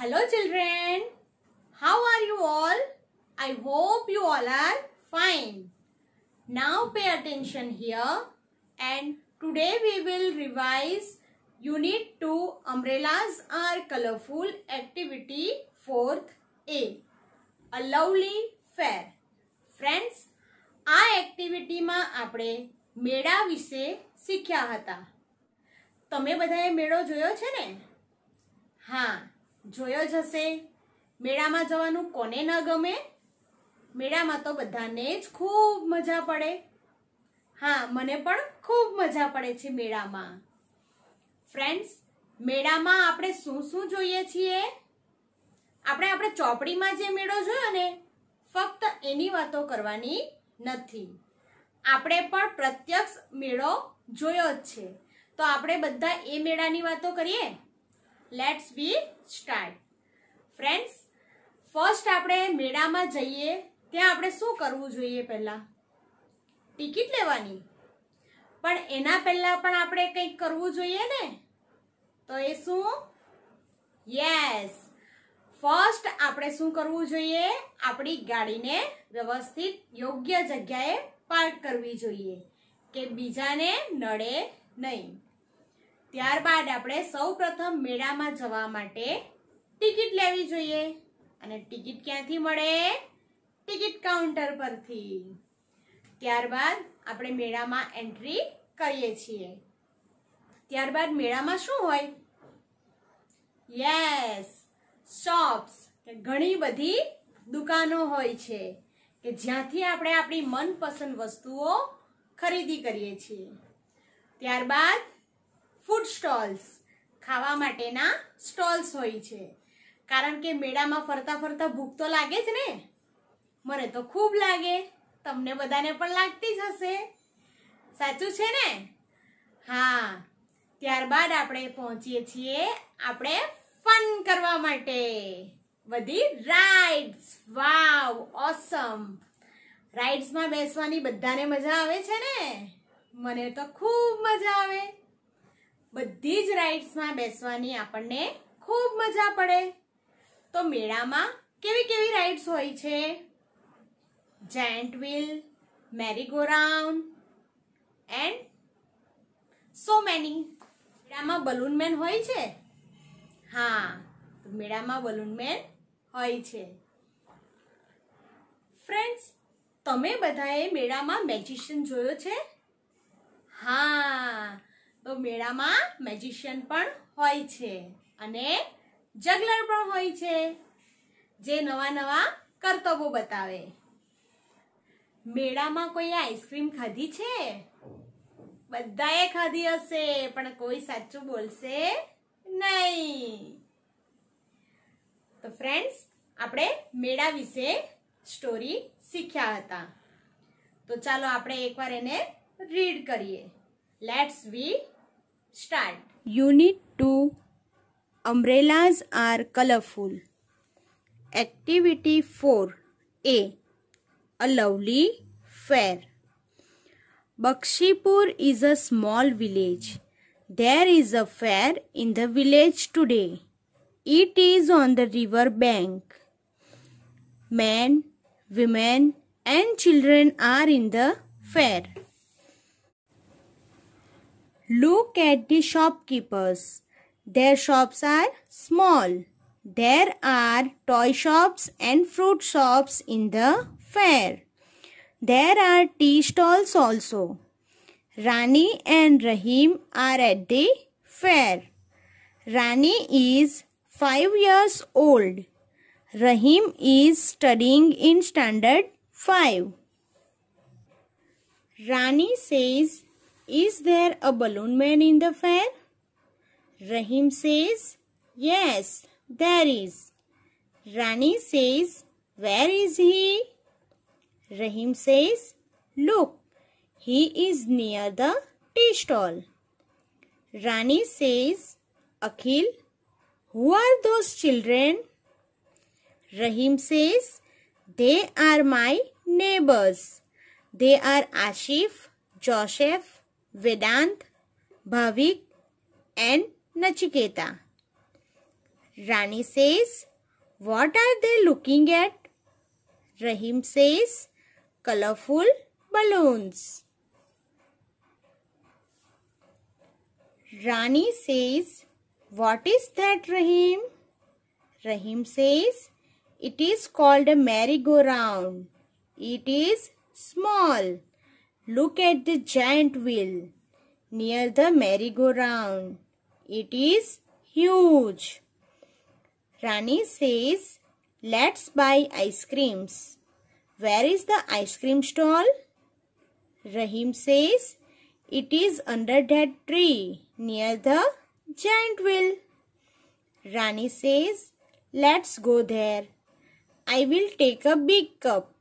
Hello children, how are you all? I hope you all are fine. Now pay attention here and today we will revise Unit 2 Umbrellas are Colorful Activity 4th A. A Lovely Fair. Friends આ એક્ટિવિટીમાં આપણે મેળા વિશે શીખ્યા હતા તમે બધાએ મેળો જોયો છે ને હા જોયો જ હશે મેળામાં જવાનું કોને ન ગમે મેળામાં તો બધાને જ ખૂબ મજા પડે હા મને પણ ખૂબ મજા પડે છે મેળામાં ફ્રેન્ડ્સ મેળામાં આપણે શું શું જોઈએ છીએ આપણે આપણે ચોપડીમાં જે મેળો જોયો ને ફક્ત એની વાતો કરવાની નથી આપણે પણ પ્રત્યક્ષ મેળો જોયો જ છે તો આપણે બધા એ મેળાની વાતો કરીએ let's be start friends first આપણે મેળામાં જઈએ ત્યાં આપણે શું કરવું જોઈએ પહેલાં ટિકિટ લેવાની પણ એના પહેલાં પણ આપણે કંઈક કરવું જોઈએ ને તો એ શું યસ ફર્સ્ટ આપણે શું કરવું જોઈએ આપણી ગાડીને વ્યવસ્થિત યોગ્ય જગ્યાએ પાર્ક કરવી જોઈએ કે બીજાને નડે નહીં ત્યારબાદ આપણે સૌ પ્રથમ મેળામાં જવા માટે ટિકિટ લેવી જોઈએ અને ટિકિટ ક્યાંથી મળે ટિકિટ કાઉન્ટર પરથી ત્યારબાદ આપણે મેળામાં એન્ટ્રી કરીએ છીએ ત્યારબાદ મેળામાં શું હોય યસ શોપ્સ કે ઘણી બધી દુકાનો હોય છે કે જ્યાંથી આપણે આપણી મનપસંદ વસ્તુઓ ખરીદી કરીએ છીએ ત્યારબાદ ફૂડ સ્ટોલ્સ ખાવા માટેના સ્ટોલ્સ હોય છે કારણ કે મેળામાં ફરતા ફરતા ભૂખ તો લાગે જ ને મને તો ખૂબ લાગે તમને બધાને પણ લાગતી જ હશે સાચું છે ને હા ત્યારબાદ આપણે પહોંચીએ છીએ આપણે ફન કરવા માટે બધી રાઇડ્સ વાવ ઓસમ રાઇડ્સમાં બેસવાની બધાને મજા આવે છે ને મને તો ખૂબ મજા આવે બધી જ રાઇડ્સમાં બેસવાની આપણને ખૂબ મજા પડે તો મેળામાં કેવી કેવી રાઇડ્સ હોય છે giant wheel merry go round and so many મેળામાં બલૂનમેન હોય છે હા મેળામાં બલૂનમેન હોય છે ફ્રેન્ડ્સ તમે બધાએ મેળામાં મેજિશિયન જોયો છે હા તો મેળામાં મેજિશિયન પણ હોય છે અને જગલર પણ હોય છે જે નવા નવા કરતબો બતાવે મેળામાં કોઈ આઈસ્ક્રીમ ખાધી છે બધાએ ખાધી હશે પણ કોઈ સાચું બોલશે નહીં તો ફ્રેન્ડ્સ આપણે મેળા વિશે સ્ટોરી શીખ્યા હતા તો ચાલો આપણે એકવાર એને રીડ કરીએ Let's we start. Unit 2 Umbrellas are colorful. Activity 4 A. A lovely fair. Bakshipur is a small village. There is a fair in the village today. It is on the river bank. Men, women and children are in the fair. Look at the shopkeepers. Their shops are small. There are toy shops and fruit shops in the fair. There are tea stalls also. Rani and Rahim are at the fair. Rani is 5 years old. Rahim is studying in standard 5. Rani says is there a balloon man in the fair? Rahim says, Yes, there is. Rani says, Where is he? Rahim says, Look, he is near the tea stall. Rani says, Akhil, who are those children? Rahim says, They are my neighbors. They are Ashif, Joseph, Vedant, Bhavik and Nachiketa. Rani says, What are they looking at? Rahim says, Colorful balloons. Rani says, What is that Rahim? Rahim says, It is called a merry-go-round. It is small. Look at the giant wheel near the merry-go-round. It is huge. Rani says, let's buy ice creams. Where is the ice cream stall? Rahim says, it is under that tree near the giant wheel. Rani says, let's go there. I will take a big cup.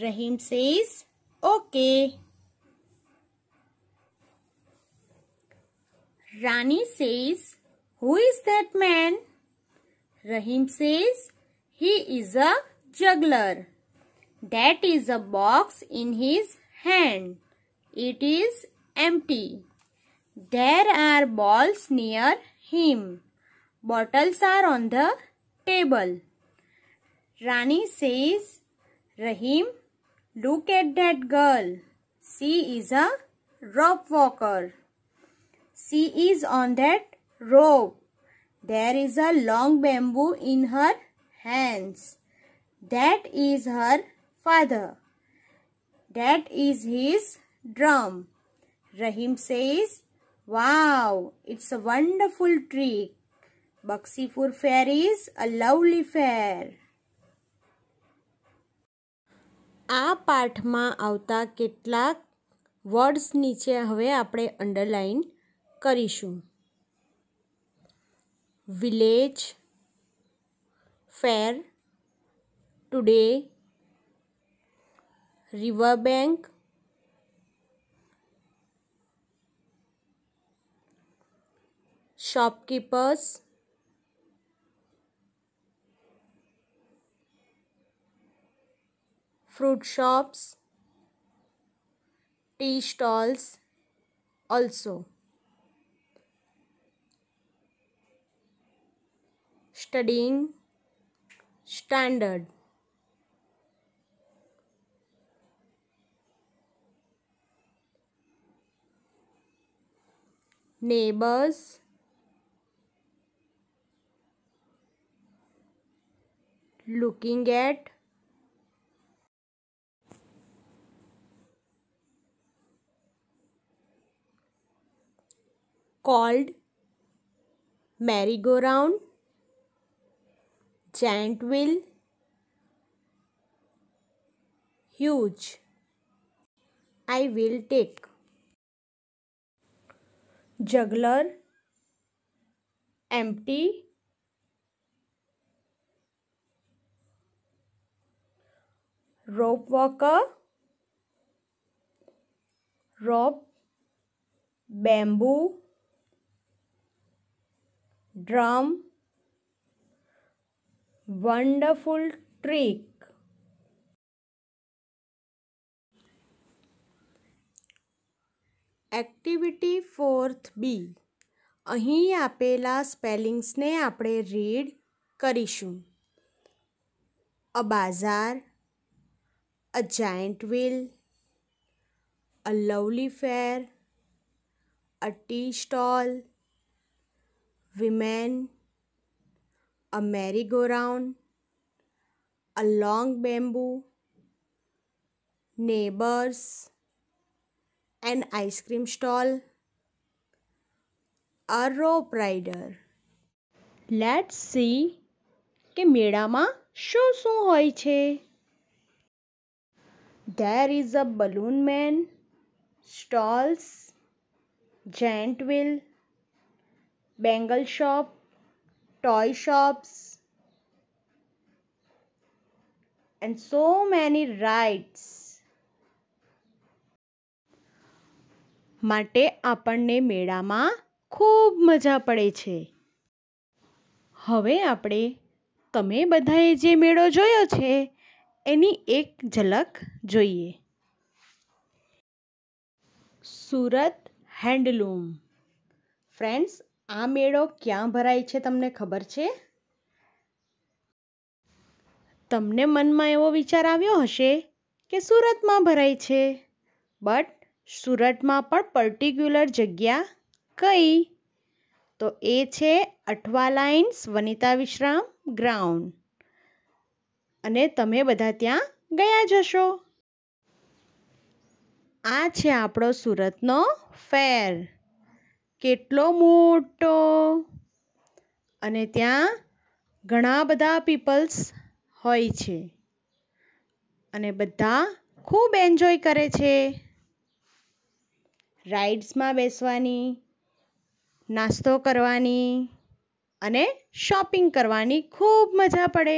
Rahim says, okay. Rani says, Who is that man? Rahim says, He is a juggler. That is a box in his hand. It is empty. There are balls near him. Bottles are on the table. Rani says, Rahim, look at that girl. She is a rope walker. She is on that rope. There is a long bamboo in her hands. That is her father. That is his drum. Rahim says, Wow, it's a wonderful trick. Baksipur fair is a lovely fair. આ પાઠમાં આવતા કેટલાક words નીચે હવે આપણે underline. કરીશું village fair today riverbank shopkeepers fruit shops, tea stalls also. studying standard. Neighbors looking at called merry-go-round Chantwell, huge. I will take. Juggler, empty. Rope walker, rope, bamboo, drum, wonderful trick activity fourth B અહીં આપેલા સ્પેલિંગ્સને આપણે read કરીશું a bazaar a giant wheel a lovely fair a tea stall women a merry-go-round, a long bamboo, neighbors, an ice cream stall, a rope rider. Let's see કે મેળામાં શું શું હોય છે there is a balloon man stalls giant wheel bangle shop toy shops and so many rides માટે આપણને મેળામાં ખૂબ મજા પડે છે હવે આપણે તમે બધાએ જે મેળો જોયો છે એની એક ઝલક જોઈએ સુરત હેન્ડલૂમ ફ્રેન્ડ્સ આ મેળો ક્યાં ભરાય છે તમને ખબર છે તમને મનમાં એવો વિચાર આવ્યો હશે કે સુરતમાં ભરાય છે બટ સુરતમાં પણ પર્ટિક્યુલર જગ્યા કઈ તો એ છે અઠવા લાઇન્સ વનિતા વિશ્રામ ગ્રાઉન્ડ અને તમે બધા ત્યાં ગયા જ હશો આ છે આપણો સુરતનો ફેર કેટલો મોટો અને ત્યાં ઘણા બધા પીપલ્સ હોય છે અને બધા ખૂબ એન્જોય કરે છે રાઇડ્સમાં બેસવાની નાસ્તો કરવાની અને શોપિંગ કરવાની ખૂબ મજા પડે